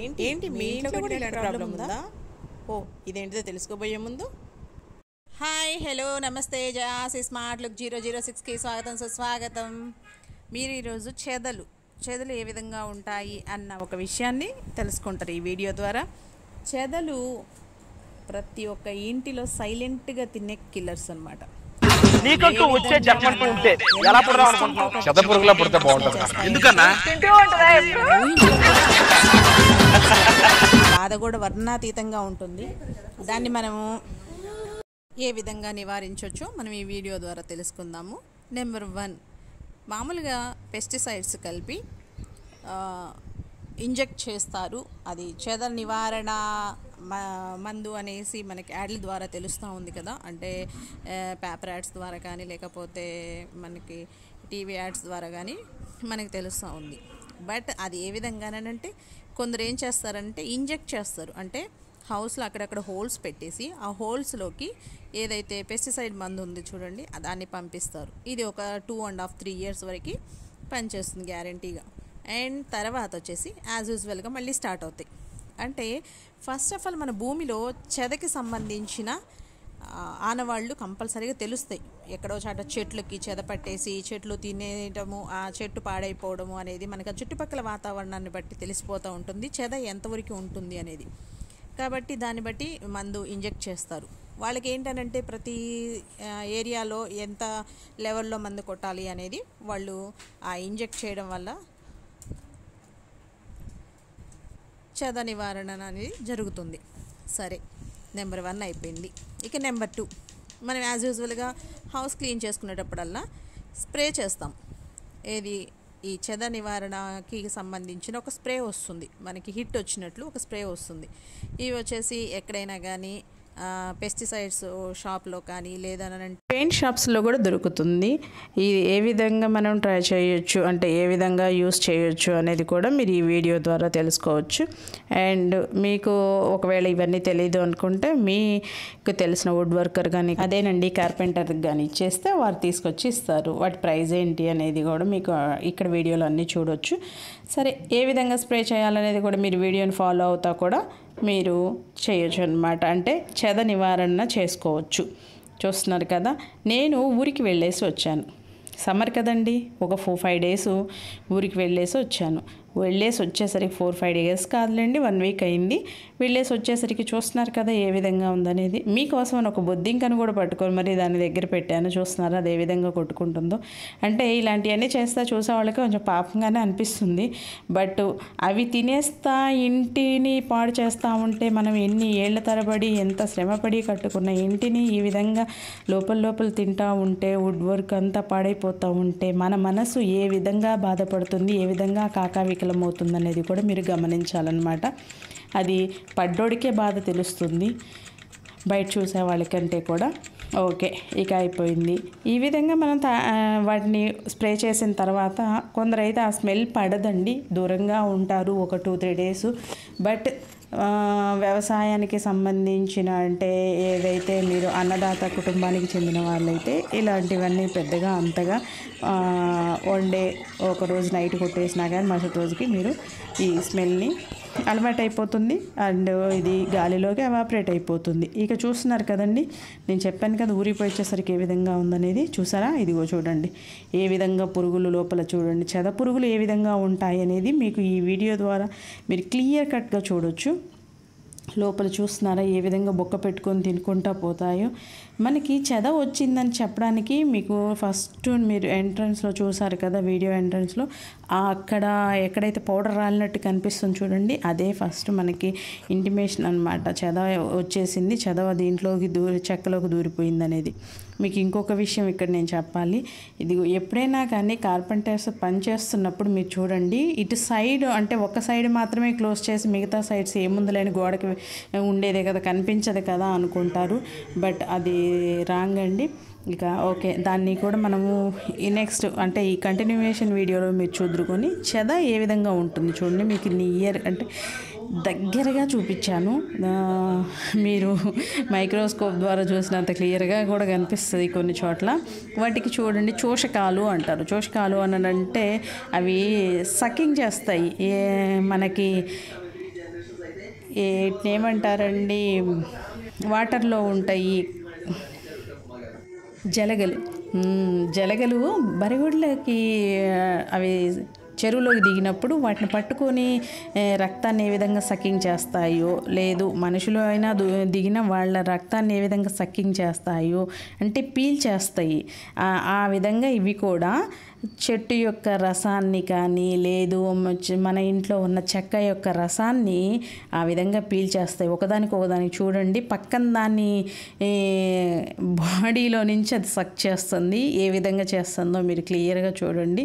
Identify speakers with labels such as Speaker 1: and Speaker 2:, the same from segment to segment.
Speaker 1: ఏంటి ఏంటి మీ ఇంట్లో కూడా ఇలాంటి ప్రాబ్లం ఉందా ఓ ఇదేంటిదో తెలుసుకోబోయే ముందు హాయ్ హలో నమస్తే జాసి స్మార్ట్ లుక్ జీరో జీరో సిక్స్కి స్వాగతం సుస్వాగతం మీరు ఈరోజు చేదలు చేదలు ఏ విధంగా ఉంటాయి అన్న ఒక విషయాన్ని తెలుసుకుంటారు ఈ వీడియో ద్వారా చేదలు ప్రతి ఒక్క ఇంటిలో సైలెంట్గా తినే కిల్లర్స్ అనమాట ఎలా ఎందుకన్నా బాధ కూడా వర్ణాతీతంగా ఉంటుంది దాన్ని మనము ఏ విధంగా నివారించవచ్చో మనం ఈ వీడియో ద్వారా తెలుసుకుందాము నెంబర్ వన్ మామూలుగా పెస్టిసైడ్స్ కలిపి ఇంజెక్ట్ చేస్తారు అది చెద నివారణ మందు అనేసి మనకి యాడ్ల ద్వారా తెలుస్తూ ఉంది కదా అంటే పేపర్ యాడ్స్ ద్వారా కానీ లేకపోతే మనకి టీవీ యాడ్స్ ద్వారా కానీ మనకి తెలుస్తూ ఉంది బట్ అది ఏ విధంగానంటే కొందరు ఏం చేస్తారంటే ఇంజెక్ట్ చేస్తారు అంటే హౌస్లో అక్కడక్కడ హోల్స్ పెట్టేసి ఆ హోల్స్లోకి ఏదైతే పెస్టిసైడ్ మందు ఉంది చూడండి దాన్ని పంపిస్తారు ఇది ఒక two and half three years వరకు పనిచేస్తుంది గ్యారంటీగా అండ్ తర్వాత వచ్చేసి యాజ్ యూజువల్గా మళ్ళీ స్టార్ట్ అవుతాయి అంటే ఫస్ట్ ఆఫ్ ఆల్ మన భూమిలో చెదకి సంబంధించిన ఆనవాళ్ళు కంపల్సరీగా తెలుస్తాయి ఎక్కడో చాట చెట్లకి చెద పట్టేసి చెట్లు తినేయటము ఆ చెట్టు పాడైపోవడము అనేది మనకు చుట్టుపక్కల వాతావరణాన్ని బట్టి తెలిసిపోతూ ఉంటుంది చెద ఎంతవరకు ఉంటుంది అనేది కాబట్టి దాన్ని బట్టి మందు ఇంజెక్ట్ చేస్తారు వాళ్ళకి ఏంటంటే ప్రతి ఏరియాలో ఎంత లెవెల్లో మందు కొట్టాలి అనేది వాళ్ళు ఆ ఇంజెక్ట్ చేయడం వల్ల చెద నివారణ అనేది జరుగుతుంది సరే నెంబర్ వన్ అయిపోయింది ఇక నెంబర్ టూ మనం యాజ్ యూజువల్గా హౌస్ క్లీన్ చేసుకునేటప్పుడల్లా స్ప్రే చేస్తాం ఏది ఈ చెద నివారణకి సంబంధించిన ఒక స్ప్రే వస్తుంది మనకి హిట్ వచ్చినట్లు ఒక స్ప్రే వస్తుంది ఇవి వచ్చేసి ఎక్కడైనా కానీ పెస్టిసైడ్స్ షాప్లో కానీ లేదా పెయింట్ షాప్స్లో కూడా దొరుకుతుంది ఇది ఏ విధంగా మనం ట్రై చేయొచ్చు అంటే ఏ విధంగా యూస్ చేయొచ్చు అనేది కూడా మీరు ఈ వీడియో ద్వారా తెలుసుకోవచ్చు అండ్ మీకు ఒకవేళ ఇవన్నీ తెలియదు అనుకుంటే మీకు తెలిసిన వుడ్ వర్కర్ కానీ అదేనండి కార్పెంటర్కి కానీ ఇచ్చేస్తే వారు తీసుకొచ్చి ఇస్తారు వాటి ప్రైస్ ఏంటి అనేది కూడా మీకు ఇక్కడ వీడియోలు అన్నీ చూడొచ్చు సరే ఏ విధంగా స్ప్రే చేయాలనేది కూడా మీరు వీడియోని ఫాలో అవుతా కూడా మీరు చేయొచ్చు అనమాట అంటే చెద నివారణ చేసుకోవచ్చు చూస్తున్నారు కదా నేను ఊరికి వెళ్ళేసి వచ్చాను సమ్మర్ కదండి ఒక ఫోర్ ఫైవ్ డేస్ ఊరికి వెళ్ళేసి వచ్చాను వెళ్ళేసి వచ్చేసరికి ఫోర్ ఫైవ్ డేస్ కాదులేండి వన్ వీక్ అయింది వెళ్ళేసి వచ్చేసరికి చూస్తున్నారు కదా ఏ విధంగా ఉందనేది మీకోసం ఒక బొద్దింకను కూడా పట్టుకొని మరి దాని దగ్గర పెట్టాను చూస్తున్నారు అది ఏ విధంగా కొట్టుకుంటుందో అంటే ఇలాంటివన్నీ చేస్తా చూసే వాళ్ళకి కొంచెం పాపంగానే అనిపిస్తుంది బట్ అవి తినేస్తా ఇంటిని పాడు చేస్తూ ఉంటే మనం ఎన్ని ఏళ్ల తరబడి ఎంత శ్రమపడి కట్టుకున్న ఇంటిని ఈ విధంగా లోపల లోపల తింటా ఉంటే వుడ్ వర్క్ అంతా పాడైపోతూ ఉంటే మన మనసు ఏ విధంగా బాధపడుతుంది ఏ విధంగా కాకావికల విఫలమవుతుందనేది కూడా మీరు గమనించాలన్నమాట అది పడ్డోడికే బాధ తెలుస్తుంది బయట చూసే వాళ్ళకంటే కూడా ఓకే ఇక అయిపోయింది ఈ విధంగా మనం వాటిని స్ప్రే చేసిన తర్వాత కొందరైతే ఆ స్మెల్ పడదండి దూరంగా ఉంటారు ఒక టూ త్రీ డేస్ బట్ వ్యవసాయానికి సంబంధించిన అంటే ఏదైతే మీరు అన్నదాత కుటుంబానికి చెందిన వాళ్ళైతే ఇలాంటివన్నీ పెద్దగా అంతగా వన్ డే ఒకరోజు నైట్ కొట్టేసినా కానీ మరుసటి రోజుకి మీరు ఈ స్మెల్ని అలవాటు అయిపోతుంది అండ్ ఇది గాలిలోకి అవాపరేట్ అయిపోతుంది ఇక చూస్తున్నారు కదండి నేను చెప్పాను కదా ఊరిపోయి వచ్చేసరికి ఏ విధంగా ఉందనేది చూసారా ఇదిగో చూడండి ఏ విధంగా పురుగులు లోపల చూడండి చెద పురుగులు ఏ విధంగా ఉంటాయి అనేది మీకు ఈ వీడియో ద్వారా మీరు క్లియర్ కట్గా చూడొచ్చు లోపల చూస్తున్నారా ఏ విధంగా బొక్క పెట్టుకొని తినుకుంటా పోతాయో మనకి చెద వచ్చిందని చెప్పడానికి మీకు ఫస్ట్ మీరు ఎంట్రన్స్లో చూసారు కదా వీడియో ఎంట్రన్స్లో అక్కడ ఎక్కడైతే పౌడర్ రాలినట్టు కనిపిస్తుంది చూడండి అదే ఫస్ట్ మనకి ఇంటిమేషన్ అనమాట చెద వచ్చేసింది చదవ దీంట్లోకి దూరి చెక్కలోకి దూరిపోయింది అనేది మీకు ఇంకొక విషయం ఇక్కడ నేను చెప్పాలి ఇది ఎప్పుడైనా కానీ కార్పెంటర్స్ పని చేస్తున్నప్పుడు మీరు చూడండి ఇటు సైడ్ అంటే ఒక సైడ్ మాత్రమే క్లోజ్ చేసి మిగతా సైడ్స్ ఏముంది లేని గోడకి ఉండేదే కదా కనిపించదు కదా అనుకుంటారు బట్ అది రాంగ్ అండి ఇక ఓకే దాన్ని కూడా మనము ఈ నెక్స్ట్ అంటే ఈ కంటిన్యూషన్ వీడియోలో మీరు చూద్దురుకొని చెద ఏ విధంగా ఉంటుంది చూడండి మీకు ఇయర్ అంటే దగ్గరగా చూపించాను మీరు మైక్రోస్కోప్ ద్వారా చూసినంత క్లియర్గా కూడా కనిపిస్తుంది కొన్ని చోట్ల వాటికి చూడండి చోషకాలు అంటారు చోషకాలు అనంటే అవి సకింగ్ చేస్తాయి ఏ మనకి ఏమంటారండి వాటర్లో ఉంటాయి జలగలు జలగలు బరిగుడ్లకి అవి చెరువులోకి దిగినప్పుడు వాటిని పట్టుకొని రక్తాన్ని ఏ విధంగా సకింగ్ చేస్తాయో లేదు మనుషులు అయినా దిగిన వాళ్ళ రక్తాన్ని ఏ విధంగా సకింగ్ చేస్తాయో అంటే పీల్ చేస్తాయి ఆ విధంగా ఇవి కూడా చెట్టు యొక్క రసాన్ని కానీ లేదు మన ఇంట్లో ఉన్న చెక్క యొక్క రసాన్ని ఆ విధంగా పీల్చేస్తాయి ఒకదానికి ఒకదానికి చూడండి పక్కన దాన్ని బాడీలో నుంచి అది సక్ చేస్తుంది ఏ విధంగా చేస్తుందో మీరు క్లియర్గా చూడండి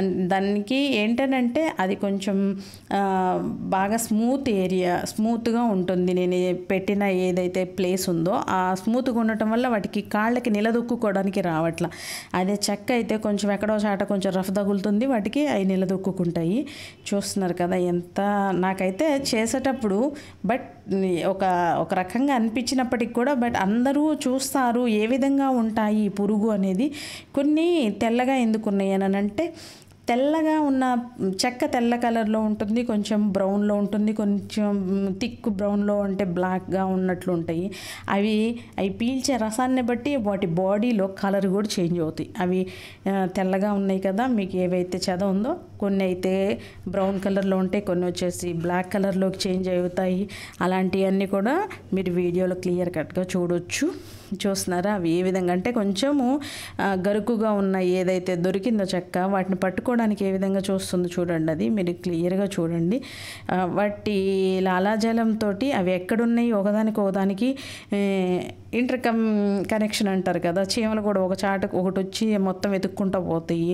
Speaker 1: అండ్ దానికి ఏంటంటే అది కొంచెం బాగా స్మూత్ ఏరియా స్మూత్గా ఉంటుంది నేను పెట్టిన ఏదైతే ప్లేస్ ఉందో ఆ స్మూత్గా ఉండటం వల్ల వాటికి కాళ్ళకి నిలదొక్కుకోవడానికి రావట్లా అదే చెక్క అయితే కొంచెం ఎక్కడో చాట కొంచెం రఫ్ తగులుతుంది వాటికి అవి నిలదొక్కుంటాయి చూస్తున్నారు కదా ఎంత నాకైతే చేసేటప్పుడు బట్ ఒక ఒక రకంగా అనిపించినప్పటికి కూడా బట్ అందరూ చూస్తారు ఏ విధంగా ఉంటాయి పురుగు అనేది కొన్ని తెల్లగా ఎందుకున్నాయి అని అంటే తెల్లగా ఉన్న చెక్క తెల్ల కలర్లో ఉంటుంది కొంచెం బ్రౌన్లో ఉంటుంది కొంచెం థిక్ బ్రౌన్లో అంటే బ్లాక్గా ఉన్నట్లు ఉంటాయి అవి అవి పీల్చే రసాన్ని బట్టి వాటి బాడీలో కలర్ కూడా చేంజ్ అవుతాయి అవి తెల్లగా ఉన్నాయి కదా మీకు ఏవైతే చెద ఉందో కొన్ని అయితే బ్రౌన్ కలర్లో ఉంటాయి కొన్ని వచ్చేసి బ్లాక్ కలర్లోకి చేంజ్ అవుతాయి అలాంటివన్నీ కూడా మీరు వీడియోలో క్లియర్ కట్గా చూడొచ్చు చూస్తున్నారా అవి ఏ విధంగా అంటే కొంచెము గరుకుగా ఉన్న ఏదైతే దొరికిందో చెక్క వాటిని పట్టుకోవడానికి ఏ విధంగా చూస్తుందో చూడండి అది మీరు క్లియర్గా చూడండి వాటి లాలాజలంతో అవి ఎక్కడున్నాయి ఒకదానికి ఒకదానికి ఇంటర్ కమ్ కనెక్షన్ అంటారు కదా చీమలు కూడా ఒక చాటుకు ఒకటి వచ్చి మొత్తం వెతుక్కుంటూ పోతాయి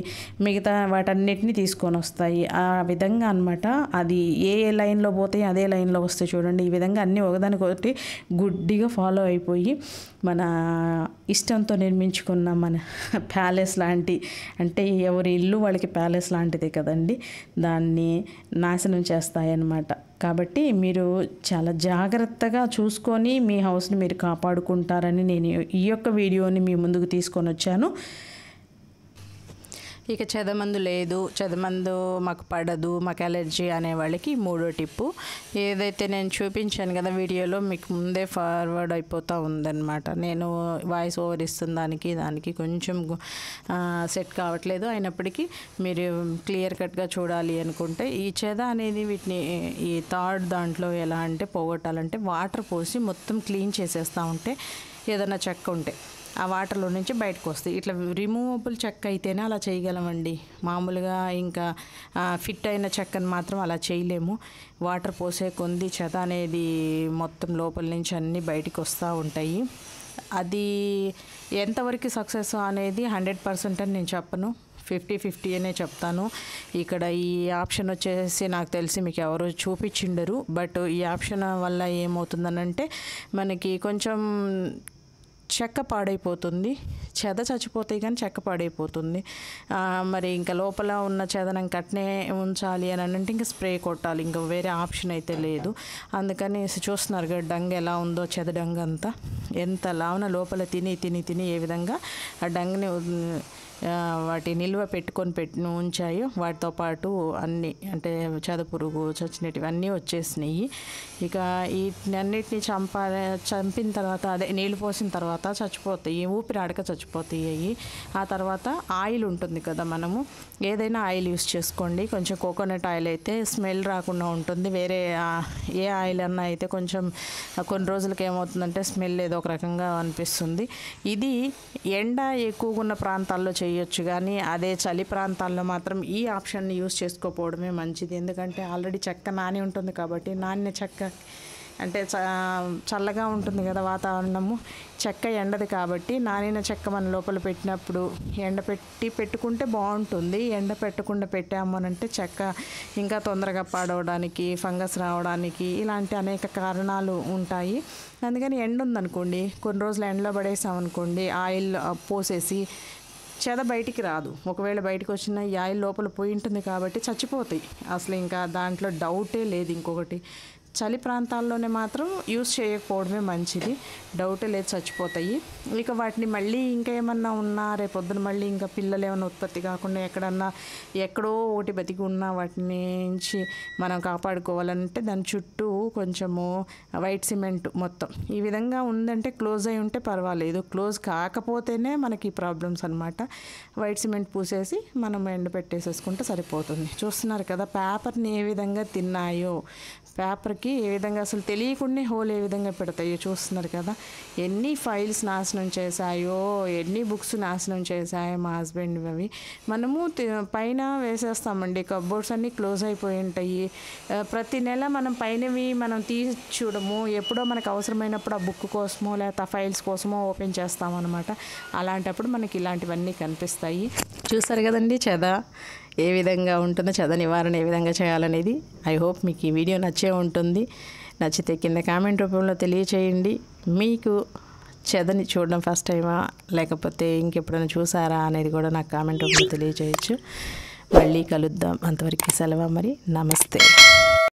Speaker 1: మిగతా వాటన్నిటిని తీసుకొని వస్తాయి ఆ విధంగా అనమాట అది ఏ లైన్లో పోతాయి అదే లైన్లో వస్తాయి చూడండి ఈ విధంగా అన్నీ ఒకదానికొకటి గుడ్డిగా ఫాలో అయిపోయి మన ఇష్టంతో నిర్మించుకున్న మన ప్యాలెస్ లాంటి అంటే ఎవరి ఇల్లు వాళ్ళకి ప్యాలెస్ లాంటిదే కదండి దాన్ని నాశనం చేస్తాయన్నమాట కాబట్టి మీరు చాలా జాగ్రత్తగా చూసుకొని మీ హౌస్ని మీరు కాపాడుకుంటారని నేను ఈ యొక్క వీడియోని మీ ముందుకు తీసుకొని వచ్చాను ఇక చెదమందు లేదు చెదమందు మాకు పడదు మాకు ఎలర్జీ అనే వాళ్ళకి మూడో టిప్పు ఏదైతే నేను చూపించాను కదా వీడియోలో మీకు ముందే ఫార్వర్డ్ అయిపోతూ ఉందన్నమాట నేను వాయిస్ ఓవర్ ఇస్తున్న దానికి దానికి కొంచెం సెట్ కావట్లేదు అయినప్పటికీ మీరు క్లియర్ కట్గా చూడాలి అనుకుంటే ఈ చెద అనేది వీటిని ఈ థర్డ్ దాంట్లో ఎలా అంటే పోగొట్టాలంటే వాటర్ పోసి మొత్తం క్లీన్ చేసేస్తూ ఉంటే ఏదైనా చెక్క ఉంటే ఆ వాటర్లో నుంచి బయటకు వస్తాయి ఇట్లా రిమూవబుల్ చెక్క అయితేనే అలా చేయగలమండి మామూలుగా ఇంకా ఫిట్ అయిన చెక్కను మాత్రం అలా చేయలేము వాటర్ పోసే కొంది చెత అనేది మొత్తం లోపల నుంచి అన్నీ బయటకు వస్తూ ఉంటాయి అది ఎంతవరకు సక్సెస్ అనేది హండ్రెడ్ పర్సెంట్ అని నేను చెప్పను ఫిఫ్టీ ఫిఫ్టీ అనే చెప్తాను ఇక్కడ ఈ ఆప్షన్ వచ్చేసి నాకు తెలిసి మీకు ఎవరు చూపించిండరు బట్ ఈ ఆప్షన్ వల్ల ఏమవుతుందనంటే మనకి కొంచెం చెక్క పాడైపోతుంది చెద చచ్చిపోతే కానీ చెక్క పాడైపోతుంది మరి ఇంకా లోపల ఉన్న చెదనం కట్నే ఉంచాలి అని అంటే ఇంకా స్ప్రే కొట్టాలి ఇంకా వేరే ఆప్షన్ అయితే లేదు అందుకని చూస్తున్నారు కదా డంగ్ ఎలా ఉందో చెద డంగ్ అంతా ఎంత లావున లోపల తిని తిని తిని ఏ విధంగా ఆ డంగ్ని వాటి నిల్వ పెట్టుకొని పెట్టి ఉంచాయో వాటితో పాటు అన్నీ అంటే పురుగు చచ్చినటివి అన్నీ వచ్చేసినాయి ఇక వీటినన్నిటిని చంపా చంపిన తర్వాత అదే నీళ్ళు పోసిన తర్వాత చచ్చిపోతాయి ఊపిరి ఆడక చచ్చిపోతాయి ఆ తర్వాత ఆయిల్ ఉంటుంది కదా మనము ఏదైనా ఆయిల్ యూస్ చేసుకోండి కొంచెం కోకోనట్ ఆయిల్ అయితే స్మెల్ రాకుండా ఉంటుంది వేరే ఏ ఆయిల్ అన్నా అయితే కొంచెం కొన్ని రోజులకి ఏమవుతుందంటే స్మెల్ ఏదో ఒక రకంగా అనిపిస్తుంది ఇది ఎండ ఎక్కువగా ఉన్న ప్రాంతాల్లో చేయొచ్చు కానీ అదే చలి ప్రాంతాల్లో మాత్రం ఈ ఆప్షన్ని యూస్ చేసుకోకపోవడమే మంచిది ఎందుకంటే ఆల్రెడీ చెక్క నాని ఉంటుంది కాబట్టి నాణ్య చెక్క అంటే చల్లగా ఉంటుంది కదా వాతావరణము చెక్క ఎండదు కాబట్టి నానిన చెక్క మన లోపల పెట్టినప్పుడు ఎండ పెట్టి పెట్టుకుంటే బాగుంటుంది ఎండ పెట్టకుండా పెట్టాము అంటే చెక్క ఇంకా తొందరగా పాడవడానికి ఫంగస్ రావడానికి ఇలాంటి అనేక కారణాలు ఉంటాయి అందుకని ఎండ ఉందనుకోండి కొన్ని రోజులు ఎండలో పడేసామనుకోండి ఆయిల్ పోసేసి చెద బయటికి రాదు ఒకవేళ బయటకు వచ్చిన యాయి ఆయిల్ లోపల పోయి ఉంటుంది కాబట్టి చచ్చిపోతాయి అసలు ఇంకా దాంట్లో డౌటే లేదు ఇంకొకటి చలి ప్రాంతాల్లోనే మాత్రం యూస్ చేయకపోవడమే మంచిది డౌటే లేదు చచ్చిపోతాయి ఇక వాటిని మళ్ళీ ఇంకా ఏమన్నా ఉన్నా పొద్దున మళ్ళీ ఇంకా పిల్లలు ఏమైనా ఉత్పత్తి కాకుండా ఎక్కడన్నా ఎక్కడో ఒకటి బతికి ఉన్నా వాటి నుంచి మనం కాపాడుకోవాలంటే దాని చుట్టూ కొంచెము వైట్ సిమెంట్ మొత్తం ఈ విధంగా ఉందంటే క్లోజ్ అయి ఉంటే పర్వాలేదు క్లోజ్ కాకపోతేనే మనకి ప్రాబ్లమ్స్ అనమాట వైట్ సిమెంట్ పూసేసి మనం ఎండ పెట్టేసేసుకుంటే సరిపోతుంది చూస్తున్నారు కదా పేపర్ని ఏ విధంగా తిన్నాయో పేపర్కి ఏ విధంగా అసలు తెలియకుండా హోల్ ఏ విధంగా పెడతాయో చూస్తున్నారు కదా ఎన్ని ఫైల్స్ నాశనం చేశాయో ఎన్ని బుక్స్ నాశనం చేశాయో మా హస్బెండ్ అవి మనము పైన వేసేస్తామండి కబ్బోర్డ్స్ అన్నీ క్లోజ్ అయిపోయి ఉంటాయి ప్రతి నెల మనం పైనవి మనం తీసి చూడము ఎప్పుడో మనకు అవసరమైనప్పుడు ఆ బుక్ కోసమో లేకపోతే ఫైల్స్ కోసమో ఓపెన్ చేస్తామన్నమాట అలాంటప్పుడు మనకి ఇలాంటివన్నీ కనిపిస్తాయి చూస్తారు కదండి చెద ఏ విధంగా ఉంటుందో చెద నివారణ ఏ విధంగా చేయాలనేది ఐ హోప్ మీకు ఈ వీడియో నచ్చే ఉంటుంది నచ్చితే కింద కామెంట్ రూపంలో తెలియచేయండి మీకు చెదని చూడడం ఫస్ట్ టైమా లేకపోతే ఇంకెప్పుడైనా చూసారా అనేది కూడా నాకు కామెంట్ రూపంలో తెలియచేయచ్చు మళ్ళీ కలుద్దాం అంతవరకు సెలవు మరి నమస్తే